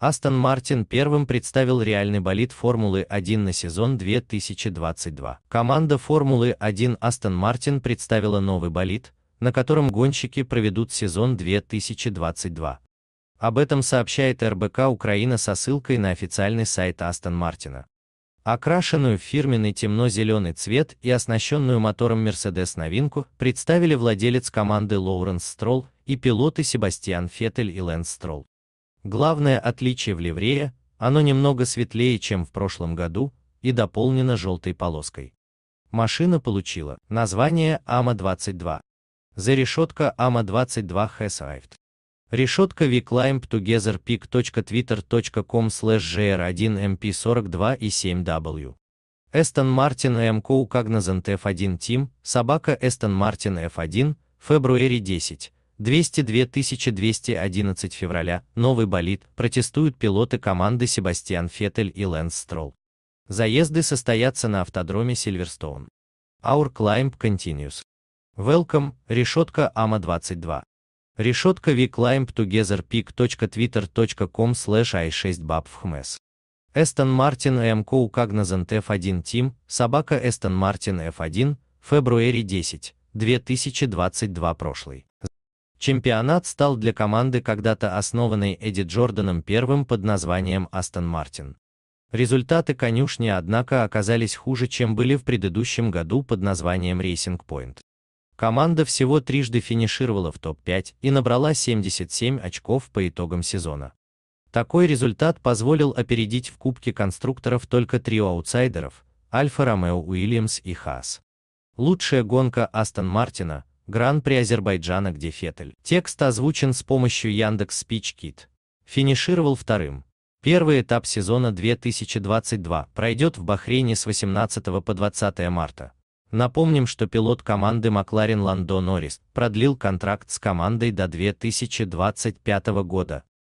Астон Мартин первым представил реальный болид Формулы-1 на сезон 2022. Команда Формулы-1 Астон Мартин представила новый болид, на котором гонщики проведут сезон 2022. Об этом сообщает РБК Украина со ссылкой на официальный сайт Астон Мартина. Окрашенную в фирменный темно-зеленый цвет и оснащенную мотором Mercedes новинку представили владелец команды Лоуренс Стролл и пилоты Себастьян Феттель и Лэнс Стролл. Главное отличие в ливрее, оно немного светлее, чем в прошлом году, и дополнено желтой полоской. Машина получила название АМА-22. За решетка АМА-22 has arrived. Решетка vclimb together peak.twitter.com slash gr1mp42 и 7w. Aston Martin МКУ Cognizant F1 Team, собака Aston Martin F1, February 10, 202 211 февраля, новый болид, протестуют пилоты команды Себастьян Феттель и Лэнс Стролл. Заезды состоятся на автодроме Сильверстоун. Our climb continues. Welcome, решетка AMA22. Решетка We climb together peak.twitter.com slash i6babfhmes. Эстон Мартин и МКУ Cognizant F1 Team, собака Эстон Мартин F1, February 10, 2022 прошлый. Чемпионат стал для команды, когда-то основанной Эдди Джорданом первым под названием Астон Мартин. Результаты конюшни, однако, оказались хуже, чем были в предыдущем году под названием Racing Point. Команда всего трижды финишировала в топ-5 и набрала 77 очков по итогам сезона. Такой результат позволил опередить в Кубке конструкторов только трио аутсайдеров – Альфа Ромео Уильямс и Хас. Лучшая гонка Астон Мартина – Гран-при Азербайджана, где Феттель. Текст озвучен с помощью Яндекс Спич Кит. Финишировал вторым. Первый этап сезона 2022 пройдет в Бахрейне с 18 по 20 марта. Напомним, что пилот команды Макларен Ландо Норрис продлил контракт с командой до 2025 года,